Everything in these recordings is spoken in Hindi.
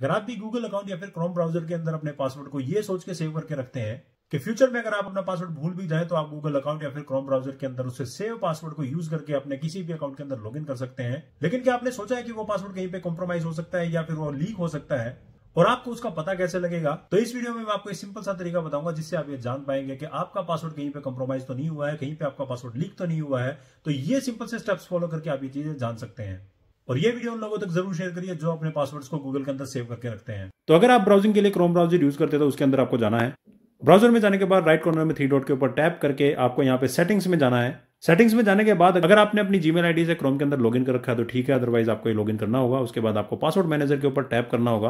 अगर आप भी गूगल अकाउंट या फिर क्रोम ब्राउजर के अंदर अपने पासवर्ड को ये सोच के सेव करके रखते हैं कि फ्यूचर में अगर आप अपना पासवर्ड भूल भी जाए तो आप गूगल अकाउंट या फिर क्रोम ब्राउजर के अंदर उससे सेव पासवर्ड को यूज करके अपने किसी भी अकाउंट के अंदर लॉग कर सकते हैं लेकिन क्या आपने सोचा है कि वो पासवर्ड कहीं पे कॉम्प्रोमाइज हो सकता है या फिर वो लीक हो सकता है और आपको उसका पता कैसे लगेगा तो इस वीडियो में मैं आपको एक सिंपल सा तरीका बताऊंगा जिससे आप ये जान पाएंगे कि आपका पासवर्ड कहीं पे कॉम्प्रोमाइज तो नहीं हुआ है कहीं पे आपका पासवर्ड लीक तो नहीं हुआ है तो ये सिंपल से स्टेप्स फॉलो करके आप ये चीजें जान सकते हैं और ये वीडियो उन लोगों तक जरूर शेयर करिए जो अपने पासवर्ड्स को गूगल के अंदर सेव करके रखते हैं तो अगर आप ब्राउजिंग के लिए क्रोम ब्राउजर यूज करते हैं तो उसके अंदर आपको जाना है ब्राउजर में जाने के बाद राइट कॉर्नर में थ्री डॉट के ऊपर टैप करके आपको यहाँ पे सेटिंग्स में जाना है सेटिंग्स में जाने के बाद अगर आपने अपनी जीमेल आईडी से क्रोम के अंदर लॉगिन कर रखा है तो ठीक है अदरवाइज आपको ये लॉगिन करना होगा उसके बाद आपको पासवर्ड मैनेजर के ऊपर टैप करना होगा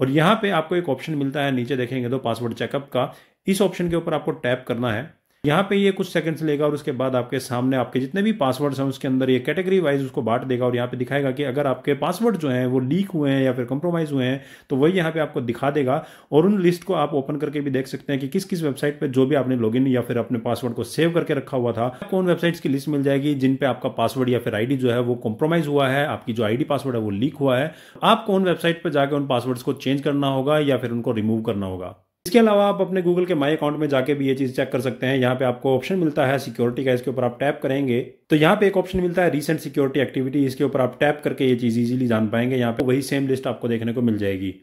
और यहाँ पे आपको एक ऑप्शन मिलता है नीचे देखेंगे तो पासवर्ड चेकअप का इस ऑप्शन के ऊपर आपको टैप करना है यहाँ पे ये कुछ सेकंड्स लेगा और उसके बाद आपके सामने आपके जितने भी पासवर्ड्स हैं उसके अंदर ये कैटेगरी वाइज उसको बांट देगा और यहाँ पे दिखाएगा कि अगर आपके पासवर्ड जो हैं वो लीक हुए हैं या फिर कंप्रोमाइज हुए हैं तो वही यहाँ पे आपको दिखा देगा और उन लिस्ट को आप ओपन करके भी देख सकते हैं कि किस किस वेबसाइट पर जो भी आपने लॉग या फिर अपने पासवर्ड को सेव करके रखा हुआ था आपको उन वेबसाइट्स की लिस्ट मिल जाएगी जिन आपका पासवर्ड या फिर आई जो है वो कॉम्प्रोमाइज हुआ है आपकी जो आई पासवर्ड है वो लीक हुआ है आपको उन वेबसाइट पर जाकर उन पासवर्ड्स को चेंज करना होगा या फिर उनको रिमूव करना होगा इसके अलावा आप अपने गूगल के माई अकाउंट में जाके भी ये चीज़ चेक कर सकते हैं यहाँ पे आपको ऑप्शन मिलता है सिक्योरिटी का इसके ऊपर आप टैप करेंगे तो यहाँ पे एक ऑप्शन मिलता है रीसेंट सिक्योरिटी एक्टिविटी इसके ऊपर आप टैप करके ये चीज़ इजीली जान पाएंगे यहाँ पे वही सेम लिस्ट आपको देखने को मिल जाएगी